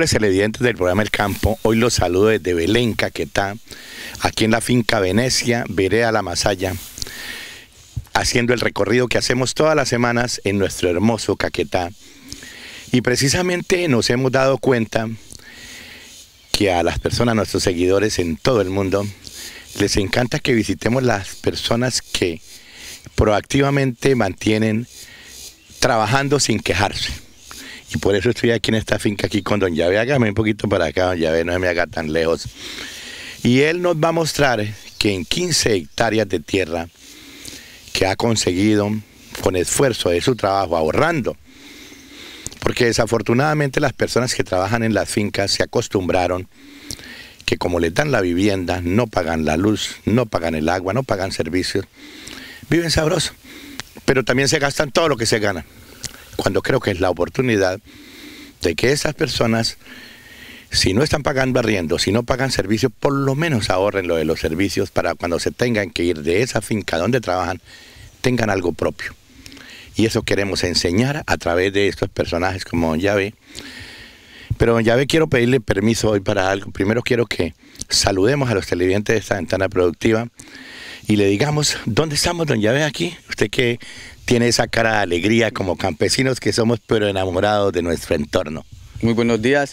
El televidentes del programa El Campo, hoy los saludo desde Belén, Caquetá, aquí en la finca Venecia, Vereda La Masaya, haciendo el recorrido que hacemos todas las semanas en nuestro hermoso Caquetá. Y precisamente nos hemos dado cuenta que a las personas, a nuestros seguidores en todo el mundo, les encanta que visitemos las personas que proactivamente mantienen trabajando sin quejarse y por eso estoy aquí en esta finca, aquí con Don Llave. Hágame un poquito para acá, Don Llave, no se me haga tan lejos. Y él nos va a mostrar que en 15 hectáreas de tierra que ha conseguido con esfuerzo de su trabajo, ahorrando, porque desafortunadamente las personas que trabajan en las fincas se acostumbraron que como le dan la vivienda, no pagan la luz, no pagan el agua, no pagan servicios, viven sabrosos, pero también se gastan todo lo que se gana cuando creo que es la oportunidad de que esas personas, si no están pagando arriendo, si no pagan servicios, por lo menos ahorren lo de los servicios para cuando se tengan que ir de esa finca donde trabajan, tengan algo propio. Y eso queremos enseñar a través de estos personajes como Don Llave. Pero Don Llave, quiero pedirle permiso hoy para algo. Primero quiero que saludemos a los televidentes de esta ventana productiva y le digamos, ¿dónde estamos, Don Llave, aquí? Usted que tiene esa cara de alegría como campesinos que somos, pero enamorados de nuestro entorno. Muy buenos días,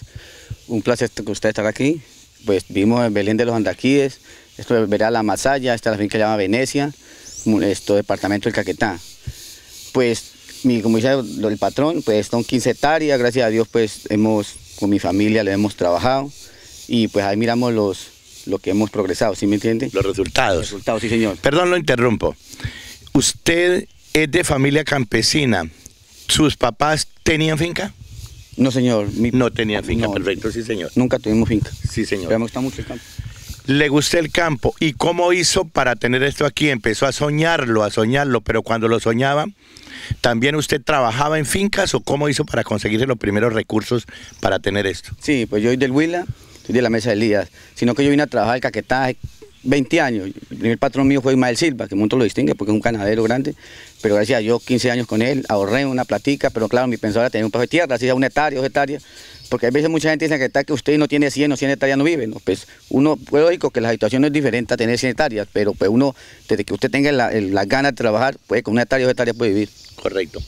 un placer que usted estar aquí. Pues vimos en Belén de los Andaquíes, esto es Verá la Masaya, esta es la finca que se llama Venecia, esto departamento del Caquetá. Pues, mi, como dice el patrón, pues son 15 hectáreas, gracias a Dios pues hemos, con mi familia le hemos trabajado y pues ahí miramos los, lo que hemos progresado, ¿sí me entiende? Los resultados. Los resultados, sí señor. Perdón, lo interrumpo. Usted es de familia campesina. ¿Sus papás tenían finca? No, señor. No tenía finca, perfecto, sí, señor. Nunca tuvimos finca. Sí, señor. Pero me gusta mucho el campo. Le gusta el campo. ¿Y cómo hizo para tener esto aquí? Empezó a soñarlo, a soñarlo, pero cuando lo soñaba, ¿también usted trabajaba en fincas o cómo hizo para conseguir los primeros recursos para tener esto? Sí, pues yo soy del Huila, soy de la Mesa de Lías, sino que yo vine a trabajar el caquetaje, 20 años. El primer patrón mío fue Ismael Silva, que mundo lo distingue porque es un ganadero grande, pero gracias a yo 15 años con él, ahorré una platica, pero claro, mi era tener un paso de tierra, así sea una hectárea, dos hectáreas, porque a veces mucha gente dice que, que usted no tiene 100 o 100 hectáreas no vive, ¿no? Pues uno, es pues, lógico que la situación es diferente a tener 100 hectáreas, pero pues uno, desde que usted tenga las ganas de trabajar, puede con una hectárea o dos hectáreas puede vivir. Correcto.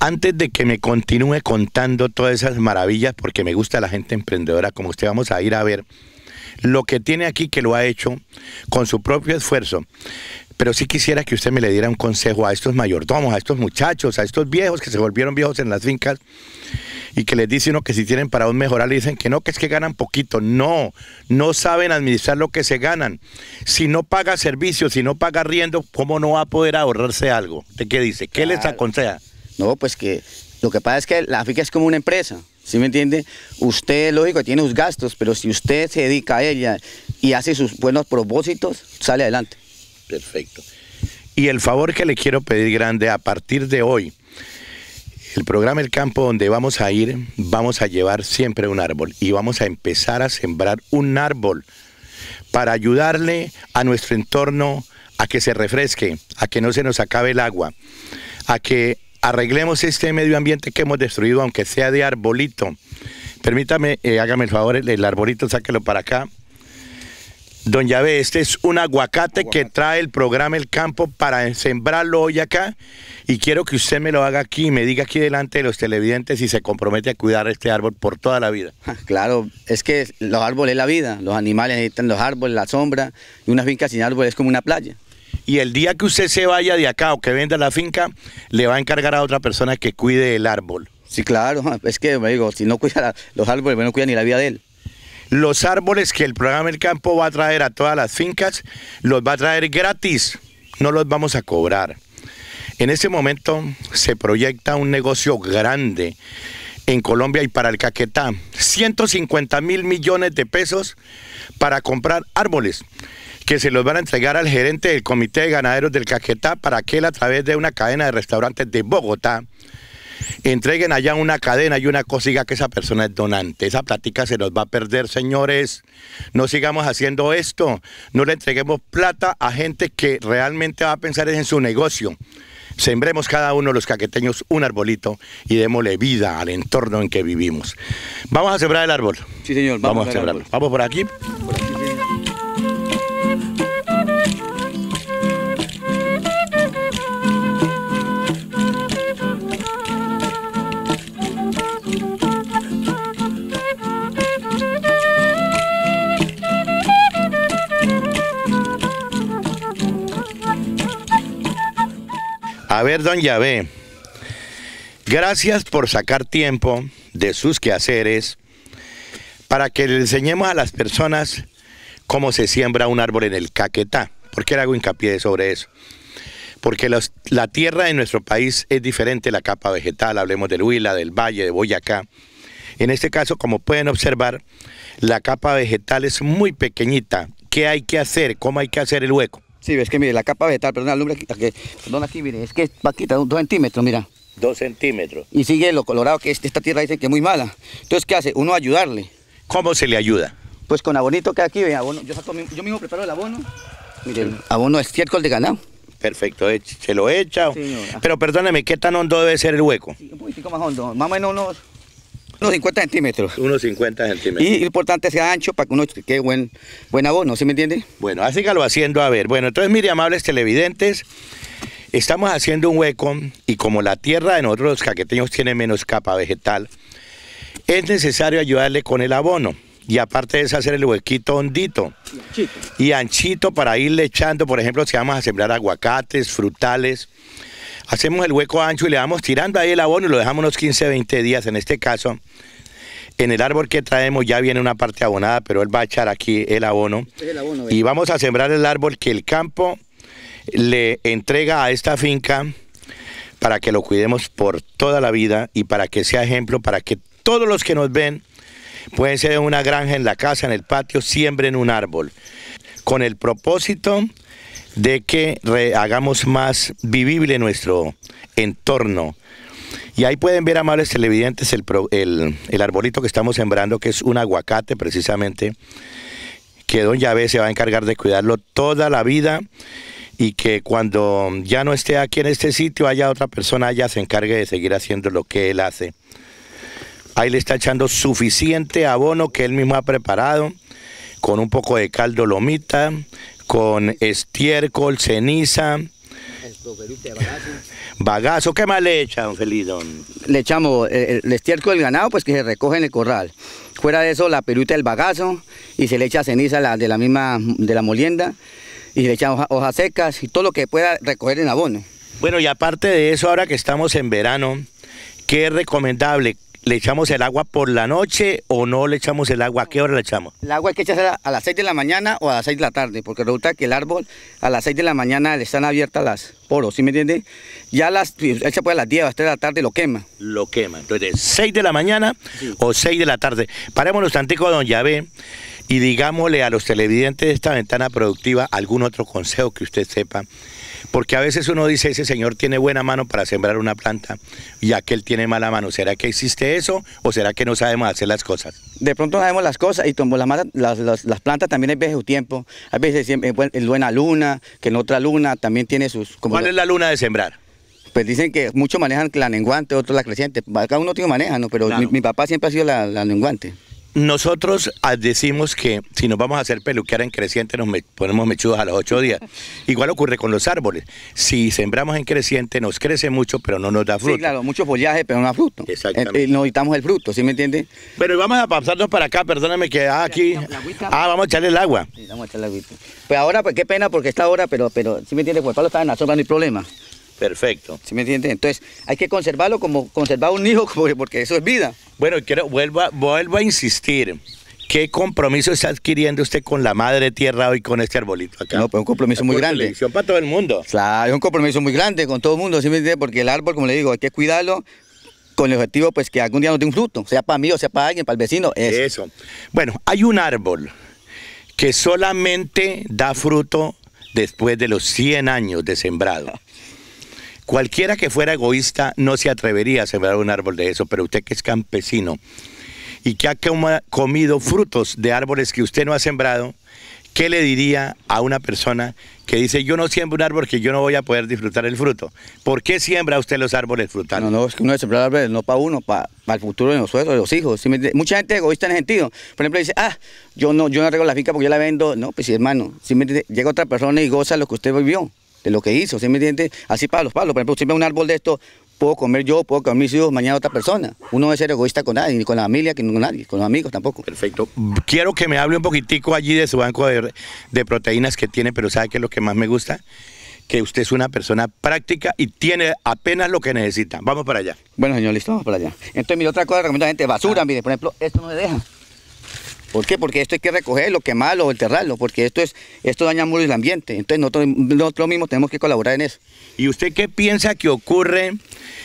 Antes de que me continúe contando todas esas maravillas, porque me gusta la gente emprendedora como usted, vamos a ir a ver lo que tiene aquí que lo ha hecho con su propio esfuerzo. Pero sí quisiera que usted me le diera un consejo a estos mayordomos, a estos muchachos, a estos viejos que se volvieron viejos en las fincas y que les dicen uno que si tienen para un mejorar, le dicen que no, que es que ganan poquito. No, no saben administrar lo que se ganan. Si no paga servicios, si no paga riendo, ¿cómo no va a poder ahorrarse algo? ¿De qué dice? ¿Qué les aconseja? No, pues que lo que pasa es que la finca es como una empresa. ¿Sí me entiende? Usted, lógico, tiene sus gastos, pero si usted se dedica a ella y hace sus buenos propósitos, sale adelante. Perfecto. Y el favor que le quiero pedir grande a partir de hoy, el programa El Campo donde vamos a ir, vamos a llevar siempre un árbol y vamos a empezar a sembrar un árbol para ayudarle a nuestro entorno a que se refresque, a que no se nos acabe el agua, a que arreglemos este medio ambiente que hemos destruido, aunque sea de arbolito. Permítame, eh, hágame el favor, el, arbolito, sáquelo para acá. Don Yabé, este es un aguacate, que trae el programa El Campo para sembrarlo hoy acá. Y quiero que usted me lo haga aquí y me diga aquí delante de los televidentes si se compromete a cuidar este árbol por toda la vida. Ah, claro, es que los árboles es la vida. Los animales necesitan los árboles, la sombra. Y una finca sin árboles es como una playa. Y el día que usted se vaya de acá o que venda la finca, le va a encargar a otra persona que cuide el árbol. Sí, claro, es que me digo, si no cuida los árboles, no cuida ni la vida de él. Los árboles que el programa El Campo va a traer a todas las fincas, los va a traer gratis, no los vamos a cobrar. En ese momento se proyecta un negocio grande en Colombia y para el Caquetá, 150 mil millones de pesos para comprar árboles que se los van a entregar al gerente del Comité de Ganaderos del Caquetá para que él a través de una cadena de restaurantes de Bogotá entreguen allá una cadena y una cosiga que esa persona es donante. Esa platica se nos va a perder, señores. No sigamos haciendo esto. No le entreguemos plata a gente que realmente va a pensar en su negocio. Sembremos cada uno de los caqueteños un arbolito y démosle vida al entorno en que vivimos. Vamos a sembrar el árbol. Sí, señor. Vamos, a sembrarlo. Vamos Por aquí. A ver, don Yahvé, gracias por sacar tiempo de sus quehaceres para que le enseñemos a las personas cómo se siembra un árbol en el Caquetá. ¿Por qué le hago hincapié sobre eso? Porque la tierra en nuestro país es diferente, la capa vegetal, hablemos del Huila, del Valle, de Boyacá. En este caso, como pueden observar, la capa vegetal es muy pequeñita. ¿Qué hay que hacer? ¿Cómo hay que hacer el hueco? Sí, ves que mire, la capa vegetal, perdón, la lumbre que perdón, aquí, mire, es que es paquita, dos centímetros, mira. Dos centímetros. Y sigue lo colorado que esta tierra dice que es muy mala. Entonces, ¿qué hace? Uno ayudarle. ¿Cómo se le ayuda? Pues con abonito que aquí, vea, abono, yo, mismo preparo el abono. Mire, abono es el de ganado. Perfecto, eh, se lo echa. Pero perdóneme, ¿qué tan hondo debe ser el hueco? Sí, un poquito más hondo, más o menos unos 50 centímetros. Unos 50 centímetros. Y lo importante sea ancho para que uno quede buen, buen abono, ¿sí me entiende? Bueno, así que lo haciendo a ver. Bueno, entonces, mire, amables televidentes, estamos haciendo un hueco y como la tierra de nosotros los caqueteños tiene menos capa vegetal, es necesario ayudarle con el abono. Y aparte de hacer el huequito hondito y anchito para irle echando, por ejemplo, si vamos a sembrar aguacates, frutales, hacemos el hueco ancho y le vamos tirando ahí el abono y lo dejamos unos 15, 20 días. En este caso, en el árbol que traemos ya viene una parte abonada, pero él va a echar aquí el abono. y vamos a sembrar el árbol que el campo le entrega a esta finca para que lo cuidemos por toda la vida y para que sea ejemplo, para que todos los que nos ven pueden ser en una granja, en la casa, en el patio, siembren un árbol. Con el propósito de que hagamos más vivible nuestro entorno. Y ahí pueden ver, amables televidentes, el, el, el arbolito que estamos sembrando, que es un aguacate precisamente, que Don Yahvé se va a encargar de cuidarlo toda la vida y que cuando ya no esté aquí en este sitio haya otra persona, ya se encargue de seguir haciendo lo que él hace. Ahí le está echando suficiente abono que él mismo ha preparado, con un poco de caldo lomita, con estiércol, ceniza. Bagazo, ¿qué más le echan, Felidón? Le echamos eh, el, estiércol del ganado, pues que se recoge en el corral. Fuera de eso, la peruta del bagazo y se le echa ceniza la, de la misma, de la molienda y se le echamos hojas secas y todo lo que pueda recoger en abono. Bueno, y aparte de eso, ahora que estamos en verano, ¿qué es recomendable? ¿Le echamos el agua por la noche o no le echamos el agua? ¿A qué hora le echamos? El agua hay que echarla a las 6 de la mañana o a las 6 de la tarde, porque resulta que el árbol a las 6 de la mañana le están abiertas las poros, ¿sí me entiende? Ya las echa pues a las 10 o a las 3 de la tarde lo quema. Lo quema. Entonces, 6 de la mañana o 6 de la tarde. Parémonos tantico, don Yabé. Y digámosle a los televidentes de esta ventana productiva algún otro consejo que usted sepa. Porque a veces uno dice, ese señor tiene buena mano para sembrar una planta y aquel tiene mala mano. ¿Será que existe eso o será que no sabemos hacer las cosas? De pronto sabemos las cosas y como las, las, plantas también hay veces su tiempo. A veces en buena luna, que en otra luna también tiene sus... ¿Cuál es la luna de sembrar? pues dicen que muchos manejan la menguante, otros la creciente. Cada uno tiene maneja, ¿no? Pero mi, papá siempre ha sido la, la, nosotros ah, decimos que si nos vamos a hacer peluquear en creciente nos ponemos mechudos a los ocho días. Igual ocurre con los árboles. Si sembramos en creciente nos crece mucho, pero no nos da fruto. Sí, claro, mucho follaje, pero no da fruto. Exactamente. Nos eh, evitamos eh, el fruto, ¿sí me entiende? Pero vamos a pasarnos para acá, perdóname que ah, aquí... Ah, vamos a echarle el agua. Sí, vamos a echarle el agua, Pues ahora, pues qué pena porque está ahora, pero, pero ¿sí me entiende? Pues Pablo está en la sombra, no hay problema. Perfecto. ¿Sí me entiende? Entonces, hay que conservarlo como conservar un hijo, porque eso es vida. Bueno, quiero, vuelvo, a, a insistir. ¿Qué compromiso está adquiriendo usted con la madre tierra hoy con este arbolito acá? No, pues un compromiso muy grande. para todo el mundo. Claro, es un compromiso muy grande con todo el mundo, ¿sí me entiende? Porque el árbol, como le digo, hay que cuidarlo con el objetivo pues que algún día no dé un fruto, sea para mí o sea para alguien, para el vecino. eso. Bueno, hay un árbol que solamente da fruto después de los 100 años de sembrado. Cualquiera que fuera egoísta no se atrevería a sembrar un árbol de eso, pero usted que es campesino y que ha comido frutos de árboles que usted no ha sembrado, ¿qué le diría a una persona que dice, yo no siembro un árbol que yo no voy a poder disfrutar el fruto? ¿Por qué siembra usted los árboles frutales? No, no, es que uno es sembrar árboles no para uno, para, el futuro de nosotros, de los hijos. Mucha gente egoísta en el sentido. Por ejemplo, dice, ah, yo no, yo no arreglo la finca porque yo la vendo. No, pues sí, hermano, si Llega otra persona y goza lo que usted vivió de lo que hizo, ¿sí me entiende? Así para los palos, por ejemplo, si me un árbol de esto, puedo comer yo, puedo comer mis hijos, mañana otra persona. Uno debe ser egoísta con nadie, ni con la familia, ni con nadie, con los amigos tampoco. Perfecto. Quiero que me hable un poquitico allí de su banco de, proteínas que tiene, pero ¿sabe qué es lo que más me gusta? que usted es una persona práctica y tiene apenas lo que necesita. Vamos para allá. Bueno, señor, listo, vamos para allá. Entonces, mira otra cosa recomiendo a la gente, basura, ah. mire, por ejemplo, esto no me deja. ¿Por qué? Porque esto hay que recogerlo, quemarlo, enterrarlo, porque esto es esto daña mucho el ambiente. Entonces nosotros, mismos tenemos que colaborar en eso. ¿Y usted qué piensa que ocurre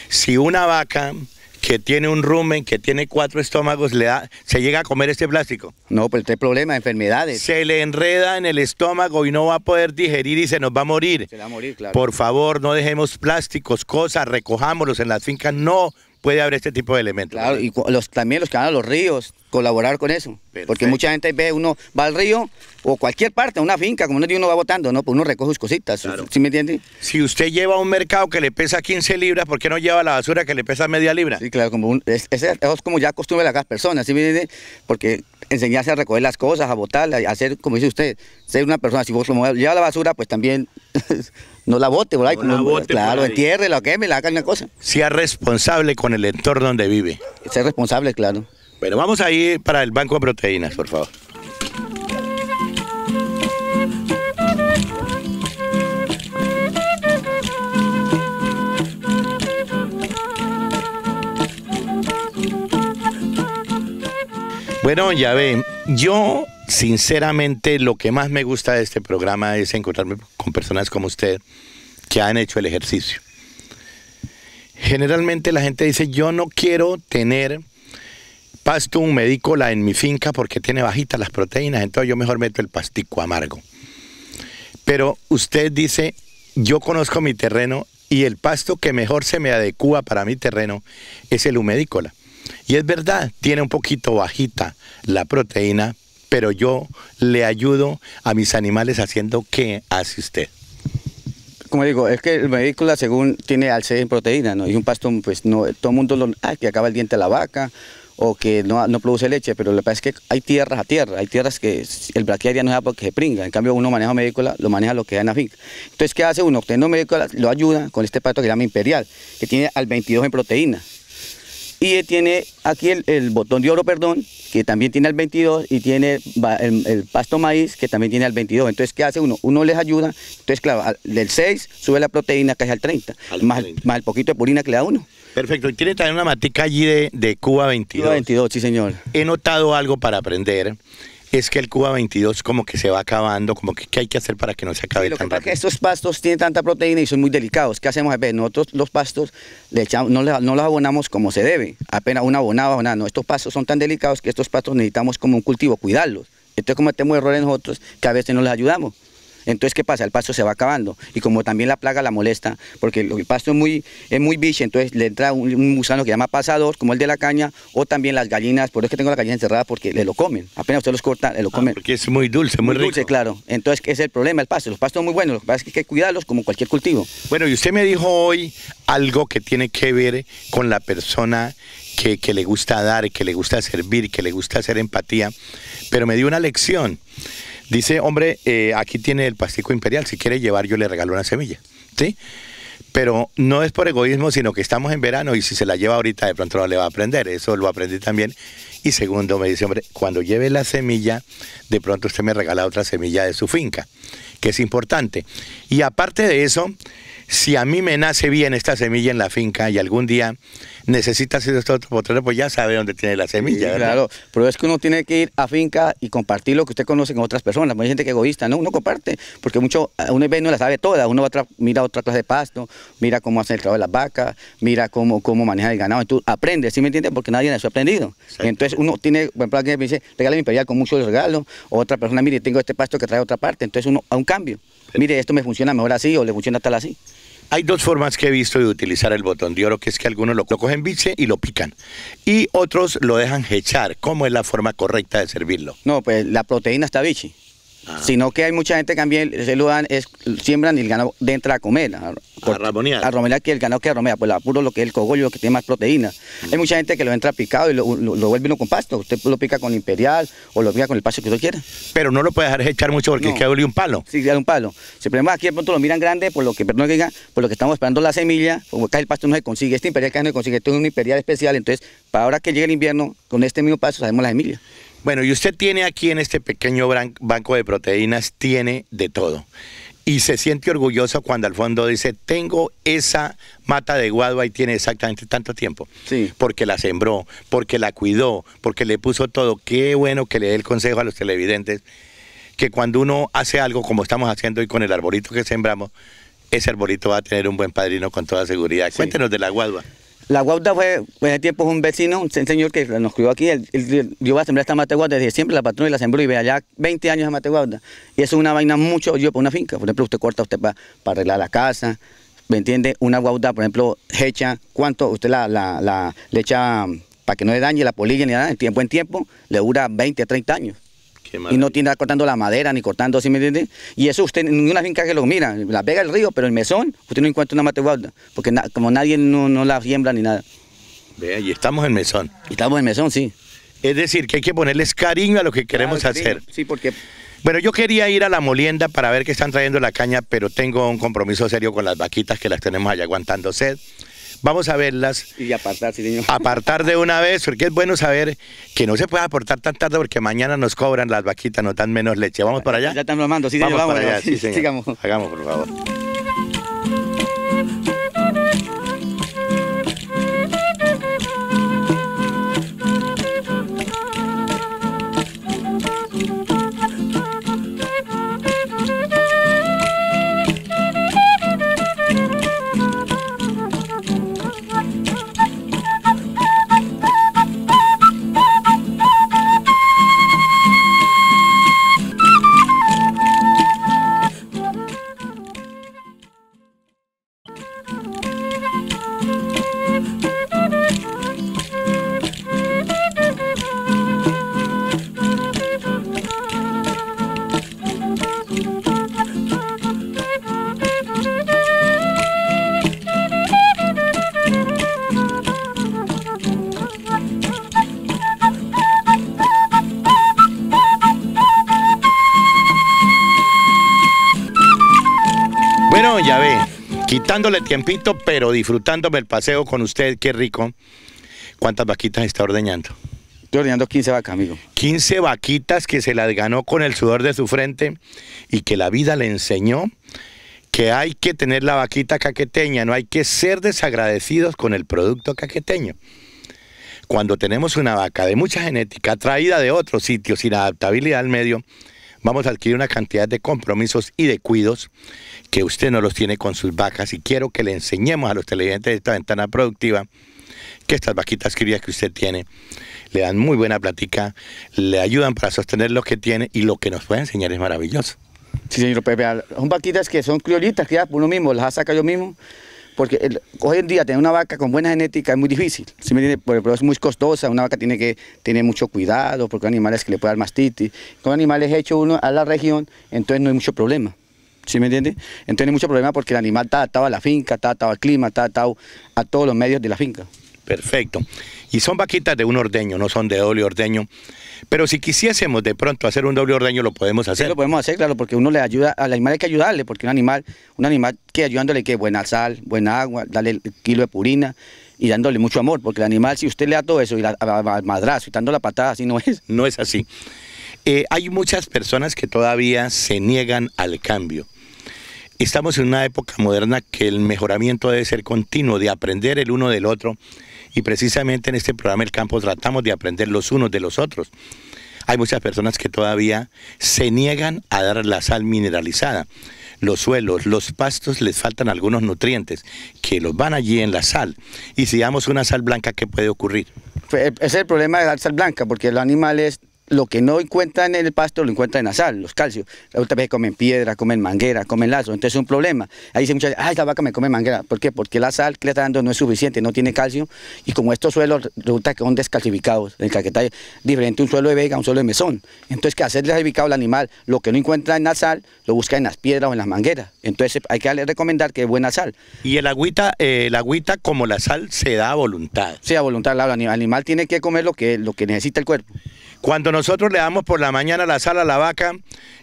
si una vaca que tiene un rumen, que tiene cuatro estómagos, le da, se llega a comer este plástico. No, pues este problema, enfermedades. Se le enreda en el estómago y no va a poder digerir y se nos va a morir. Se va a morir, claro. Por favor, no dejemos plásticos, cosas, recojámoslos en las fincas. No puede haber este tipo de elementos. Claro, y también los que van a los ríos, colaborar con eso. Porque mucha gente ve, uno va al río o cualquier parte, una finca, como uno dice, uno va votando, ¿no? Pues uno recoge sus cositas, me entiende? Si usted lleva un mercado que le pesa 15 libras, ¿por qué no lleva la basura que le pesa media libra? Sí, claro, como es, eso es como ya costumbre las personas, ¿sí me Porque enseñarse a recoger las cosas, a votar a hacer, como dice usted, ser una persona, si vos llevas lleva la basura, pues también no la bote, por no la pues, claro, entierre, quémela, haga una cosa. Sea responsable con el entorno donde vive. Ser responsable, claro. Bueno, vamos a ir para el banco de proteínas, por favor. Bueno, ya ven, yo sinceramente lo que más me gusta de este programa es encontrarme con personas como usted que han hecho el ejercicio. Generalmente la gente dice, yo no quiero tener pasto humedícola en mi finca porque tiene bajitas las proteínas, entonces yo mejor meto el pastico amargo. Pero usted dice, yo conozco mi terreno y el pasto que mejor se me adecúa para mi terreno es el humedícola. Y es verdad, tiene un poquito bajita la proteína, pero yo le ayudo a mis animales haciendo qué hace usted. Como digo, es que el humedícola según tiene alce en proteína, ¿no? Y un pasto, pues no, todo el mundo lo... que acaba el diente la vaca, o que no, produce leche, pero lo que pasa es que hay tierras a tierra, hay tierras que el ya no da porque se pringa, en cambio uno maneja médico, lo maneja lo que da en la finca. Entonces, ¿qué hace uno? Obteniendo médico, lo ayuda con este pato que llama imperial, que tiene al 22 en proteína. Y tiene aquí el, botón de oro, perdón, que también tiene al 22, y tiene el, pasto maíz, que también tiene al 22. Entonces, ¿qué hace uno? Uno les ayuda. Entonces, claro, del 6 sube la proteína casi al 30, más, 30. más el poquito de purina que le da uno. Perfecto. Y tiene también una matica allí de, Cuba 22. Cuba 22, sí, señor. He notado algo para aprender es que el Cuba 22 como que se va acabando, como que ¿qué hay que hacer para que no se acabe tan rápido? Es que estos pastos tienen tanta proteína y son muy delicados. ¿Qué hacemos? Ver, nosotros los pastos le no, los abonamos como se debe, apenas una abonada, o No, estos pastos son tan delicados que estos pastos necesitamos como un cultivo, cuidarlos. Entonces cometemos errores nosotros que a veces no les ayudamos. Entonces, ¿qué pasa? El pasto se va acabando y como también la plaga la molesta, porque el pasto es muy, es muy biche, entonces le entra un, gusano que llama pasador, como el de la caña, o también las gallinas, por eso que tengo la gallinas encerrada, porque le lo comen, apenas usted los corta, le lo ah, comen. porque es muy dulce, muy, dulce, claro. Entonces, ese es el problema, el pasto, los pastos son muy buenos, lo que es que hay que cuidarlos como cualquier cultivo. Bueno, y usted me dijo hoy algo que tiene que ver con la persona que, que, le gusta dar, que le gusta servir, que le gusta hacer empatía, pero me dio una lección. Dice, hombre, eh, aquí tiene el pastico imperial, si quiere llevar yo le regalo una semilla. ¿Sí? Pero no es por egoísmo, sino que estamos en verano y si se la lleva ahorita de pronto no le va a aprender, eso lo aprendí también. Y segundo, me dice, hombre, cuando lleve la semilla, de pronto usted me regala otra semilla de su finca, que es importante. Y aparte de eso, si a mí me nace bien esta semilla en la finca y algún día necesita hacer esto otro pues ya sabe dónde tiene la semilla. claro, pero es que uno tiene que ir a finca y compartir lo que usted conoce con otras personas. Hay gente que egoísta, ¿no? Uno comparte, porque mucho, uno no la sabe toda. Uno va a mira otra clase de pasto, mira cómo hacen el trabajo de las vacas, mira cómo, cómo maneja el ganado. Entonces aprende, ¿sí me entiendes? Porque nadie en eso ha aprendido. Entonces uno tiene, por ejemplo, alguien me dice, mi imperial con muchos regalos. Otra persona, mire, tengo este pasto que trae otra parte. Entonces uno, a un cambio. Mire, esto me funciona mejor así o le funciona tal así. Hay dos formas que he visto de utilizar el botón de oro, que es que algunos lo, cogen biche y lo pican, y otros lo dejan hechar. ¿Cómo es la forma correcta de servirlo? No, pues la proteína está biche sino que hay mucha gente que también se lo dan, es, siembran y el ganado entra a comer. A, por, a ramonear. que el ganado que romea, pues apuro lo que es el cogollo, lo que tiene más proteína. Hay mucha gente que lo entra picado y lo, vuelve uno con pasto. Usted lo pica con imperial o lo pica con el pasto que usted quiera. Pero no lo puede dejar echar mucho porque es que duele un palo. Sí, duele un palo. Si aquí de pronto lo miran grande, por lo que, perdón diga, por lo que estamos esperando la semilla, como acá el pasto no se consigue, este imperial que no se consigue, esto es un imperial especial, entonces para ahora que llegue el invierno, con este mismo pasto sabemos la semilla. Bueno, y usted tiene aquí en este pequeño banco de proteínas, tiene de todo. Y se siente orgulloso cuando al fondo dice, tengo esa mata de guadua y tiene exactamente tanto tiempo. Sí. Porque la sembró, porque la cuidó, porque le puso todo. Qué bueno que le dé el consejo a los televidentes que cuando uno hace algo como estamos haciendo hoy con el arbolito que sembramos, ese arbolito va a tener un buen padrino con toda seguridad. Cuéntenos de la guadua. La guauta fue, en ese tiempo, un vecino, un señor que nos crió aquí. yo voy a sembrar esta mate guauda, desde siempre, la patrona y la sembró y ve allá 20 años de mate Y eso es una vaina mucho yo por una finca. Por ejemplo, usted corta usted para arreglar la casa, ¿me entiende? Una guauta, por ejemplo, hecha, ¿cuánto? Usted la, la, echa mm, para que no le dañe la polilla ni en tiempo en tiempo, le dura 20 a 30 años y no tiene cortando la madera ni cortando, ¿sí me entiendes? Y eso usted en una finca que lo mira, la pega el río, pero el mesón, usted no encuentra una mateguarda, porque como nadie no, la siembra ni nada. Vea, y estamos en mesón. Estamos en mesón, sí. Es decir, que hay que ponerles cariño a lo que queremos hacer. Sí, porque... Bueno, yo quería ir a la molienda para ver qué están trayendo la caña, pero tengo un compromiso serio con las vaquitas que las tenemos allá aguantando sed. Vamos a verlas. Y apartar, sí, señor. Apartar de una vez, porque es bueno saber que no se puede aportar tan tarde porque mañana nos cobran las vaquitas, no dan menos leche. ¿Vamos para allá? Ya están mamando, sí, señor, vamos, para allá, sí, señor. Sigamos. Hagamos, por favor. dándole tiempito, pero disfrutándome el paseo con usted, qué rico. ¿Cuántas vaquitas está ordeñando? Estoy ordeñando 15 vacas, amigo. 15 vaquitas que se las ganó con el sudor de su frente y que la vida le enseñó que hay que tener la vaquita caqueteña, no hay que ser desagradecidos con el producto caqueteño. Cuando tenemos una vaca de mucha genética traída de otros sitios sin adaptabilidad al medio, vamos a adquirir una cantidad de compromisos y de cuidos que usted no los tiene con sus vacas y quiero que le enseñemos a los televidentes de esta ventana productiva que estas vaquitas crías que usted tiene le dan muy buena plática, le ayudan para sostener lo que tiene y lo que nos puede enseñar es maravilloso. Sí, señor Pepe, pues son vaquitas que son criolitas, que por uno mismo, las saca yo mismo. Porque el, hoy en día tener una vaca con buena genética es muy difícil, Si me entiende? Pero es muy costosa, una vaca tiene que tener mucho cuidado porque hay animales que le puede dar mastitis. Con animales hechos uno a la región, entonces no hay mucho problema. ¿Sí me entiende? Entonces no hay mucho problema porque el animal está atado a la finca, está atado al clima, está atado a todos los medios de la finca. Perfecto. Y son vaquitas de un ordeño, no son de doble ordeño. Pero si quisiésemos de pronto hacer un doble ordeño, lo podemos hacer. lo podemos hacer, claro, porque uno le ayuda, al animal hay que ayudarle, porque un animal, un animal que ayudándole que buena sal, buena agua, darle el kilo de purina y dándole mucho amor, porque el animal, si usted le da todo eso y la al madrazo y dando la patada, así no es. No es así. Eh, hay muchas personas que todavía se niegan al cambio. Estamos en una época moderna que el mejoramiento debe ser continuo, de aprender el uno del otro y precisamente en este programa El Campo tratamos de aprender los unos de los otros. Hay muchas personas que todavía se niegan a dar la sal mineralizada. Los suelos, los pastos les faltan algunos nutrientes que los van allí en la sal. Y si damos una sal blanca, ¿qué puede ocurrir? es el problema de dar sal blanca, porque los animales lo que no encuentra en el pasto lo encuentra en la sal, los calcios. otra vez comen piedra, comen manguera, comen lazo, entonces es un problema. Ahí dice muchas veces, ay, esta vaca me come manguera. ¿Por qué? Porque la sal que le está dando no es suficiente, no tiene calcio. Y como estos suelos resulta que son descalcificados, en Caquetá es diferente un suelo de vega un suelo de mesón. Entonces, que hacer descalcificado al animal, lo que no encuentra en la sal, lo busca en las piedras o en las mangueras. Entonces, eh, hay que recomendar que es buena sal. Y el agüita, eh, agüita como la sal, se da a voluntad. Sí, a voluntad, el animal tiene que comer lo que, lo que necesita el cuerpo. Cuando nosotros le damos por la mañana la sal a la vaca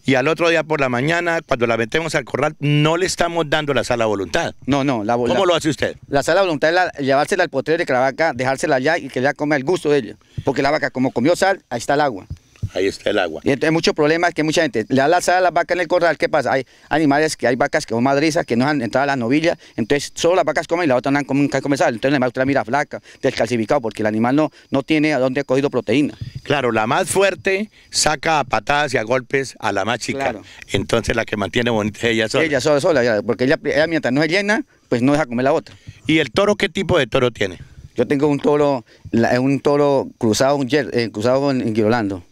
y al otro día por la mañana, cuando la metemos al corral, no le estamos dando la sal a voluntad. No, no. La, ¿Cómo lo hace usted? La sal a voluntad es llevársela al potrero de la vaca, dejársela allá y que ya coma el gusto de ella. Porque la vaca, como comió sal, ahí está el agua ahí está el agua. Y entonces mucho problema que mucha gente le ha la a las vacas en el corral, ¿qué pasa? Hay animales, que hay vacas que son madrizas, que no han entrado a las novillas, entonces solo las vacas comen y las otras no han comenzado. Entonces la animal la mira flaca, descalcificado, porque el animal no, no tiene a dónde ha cogido proteína. Claro, la más fuerte saca a patadas y a golpes a la más chica. Entonces la que mantiene bonita ella sola. Ella sola, sola, porque ella, mientras no se llena, pues no deja comer la otra. ¿Y el toro qué tipo de toro tiene? Yo tengo un toro, un toro cruzado, un eh, cruzado en, en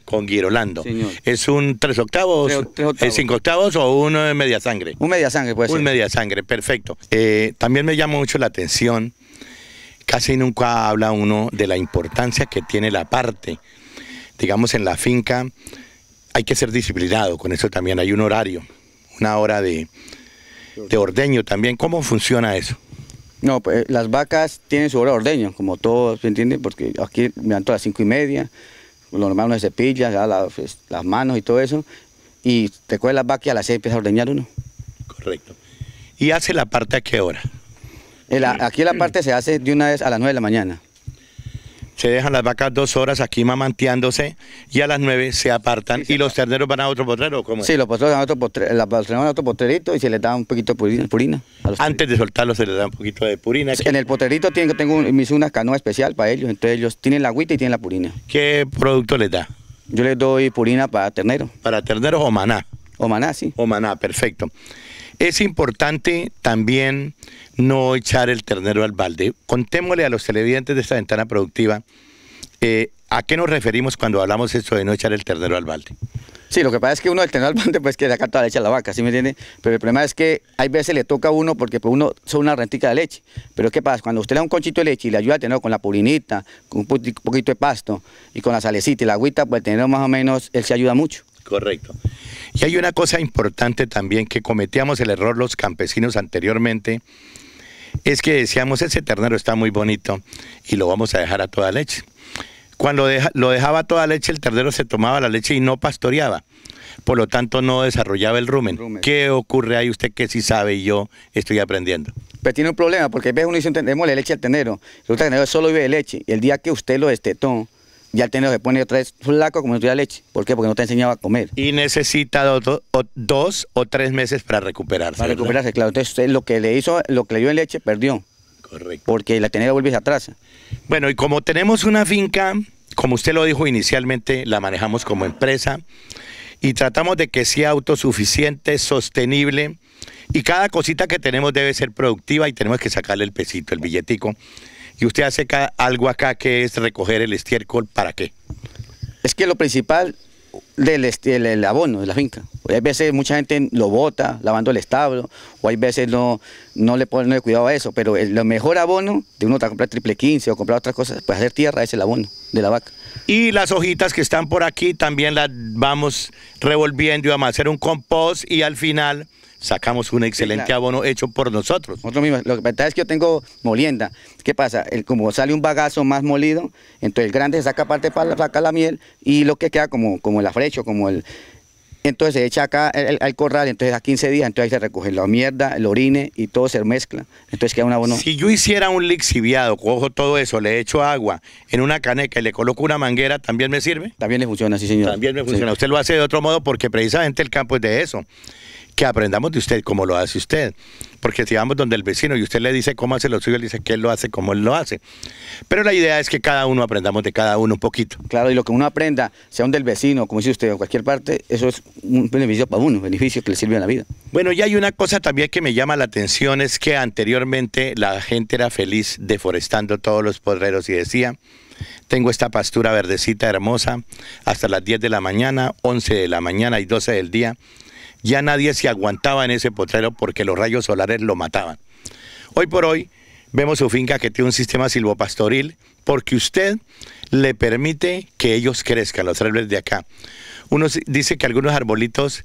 con Girolando. ¿Es un tres octavos, eh, cinco octavos o de media sangre? Un media sangre puede ser. Un media sangre, perfecto. Eh, también me llama mucho la atención, casi nunca habla uno de la importancia que tiene la parte. Digamos, en la finca hay que ser disciplinado, con eso también hay un horario, una hora de, de ordeño también. ¿Cómo funciona eso? No, pues las vacas tienen su hora de ordeño, como todos, ¿se entiende? Porque aquí me dan todas las cinco y media, lo normal uno se cepilla, pues, las manos y todo eso, y te coge la vaca a las seis empieza a ordeñar uno. Correcto. ¿Y hace la parte a qué hora? aquí la parte se hace de una vez a las 9 de la mañana se dejan las vacas dos horas aquí mamanteándose y a las nueve se apartan y los terneros van a otro potrero. ¿cómo Sí, los potreros van a otro, otro potrerito y se les da un poquito de purina. Antes de soltarlos se les da un poquito de purina. en el potrerito tengo, tengo mis una canoa especial para ellos, entonces ellos tienen la agüita y tienen la purina. ¿Qué producto les da? Yo les doy purina para ternero. ¿Para terneros o maná? O maná, sí. O maná, perfecto. Es importante también no echar el ternero al balde. Contémosle a los televidentes de esta ventana productiva eh, a qué nos referimos cuando hablamos esto de no echar el ternero al balde. Sí, lo que pasa es que uno del ternero al balde, pues que acá toda la leche a la vaca, ¿sí me entiende? Pero el problema es que hay veces le toca a uno porque pues, uno son una rentica de leche. Pero ¿qué pasa? Cuando usted le da un conchito de leche y le ayuda a tener con la purinita, con un poquito de pasto y con la salecita y la agüita, pues ternero más o menos, él se ayuda mucho. Correcto. Y hay una cosa importante también que cometíamos el error los campesinos anteriormente, es que decíamos, ese ternero está muy bonito y lo vamos a dejar a toda leche. Cuando lo dejaba a toda leche, el ternero se tomaba la leche y no pastoreaba. Por lo tanto, no desarrollaba el rumen. ¿Qué ocurre ahí? Usted que sí sabe y yo estoy aprendiendo. Pero tiene un problema, porque a veces uno dice, entendemos la leche al ternero. el ternero solo vive de leche. Y el día que usted lo destetó, ya el tenedor se pone otra vez flaco como si tuviera leche. ¿Por qué? Porque no te enseñaba a comer. Y necesita dos o tres meses para recuperarse. Para recuperarse, claro. Entonces lo que le hizo, lo que le dio en leche, perdió. Correcto. Porque la tenedora vuelve atrás Bueno, y como tenemos una finca, como usted lo dijo inicialmente, la manejamos como empresa y tratamos de que sea autosuficiente, sostenible y cada cosita que tenemos debe ser productiva y tenemos que sacarle el pesito, el billetico y usted hace algo acá que es recoger el estiércol, ¿para qué? Es que lo principal del el, abono de la finca. Hay veces mucha gente lo bota lavando el establo, o hay veces no, no le ponen cuidado a eso, pero el, mejor abono de uno para comprar triple 15 o comprar otras cosas, pues hacer tierra es el abono de la vaca. Y las hojitas que están por aquí también las vamos revolviendo y vamos a hacer un compost y al final sacamos un excelente abono hecho por nosotros. Lo que pasa es que yo tengo molienda. ¿Qué pasa? El, como sale un bagazo más molido, entonces el grande se saca parte para sacar la miel y lo que queda como, como el afrecho, como el... Entonces se echa acá al corral, entonces a 15 días, entonces ahí se recoge la mierda, el orine y todo se mezcla. Entonces queda un abono. Si yo hiciera un lixiviado, cojo todo eso, le echo agua en una caneca y le coloco una manguera, ¿también me sirve? También le funciona, sí señor. También me funciona. Usted lo hace de otro modo porque precisamente el campo es de eso que aprendamos de usted como lo hace usted. Porque si vamos donde el vecino y usted le dice cómo hace lo suyo, él dice que él lo hace como él lo hace. Pero la idea es que cada uno aprendamos de cada uno un poquito. Claro, y lo que uno aprenda, sea donde el vecino, como dice usted, o cualquier parte, eso es un beneficio para uno, un beneficio que le sirve en la vida. Bueno, y hay una cosa también que me llama la atención, es que anteriormente la gente era feliz deforestando todos los podreros y decía, tengo esta pastura verdecita hermosa hasta las 10 de la mañana, 11 de la mañana y 12 del día ya nadie se aguantaba en ese potrero porque los rayos solares lo mataban. Hoy por hoy vemos su finca que tiene un sistema silvopastoril porque usted le permite que ellos crezcan, los árboles de acá. Uno dice que algunos arbolitos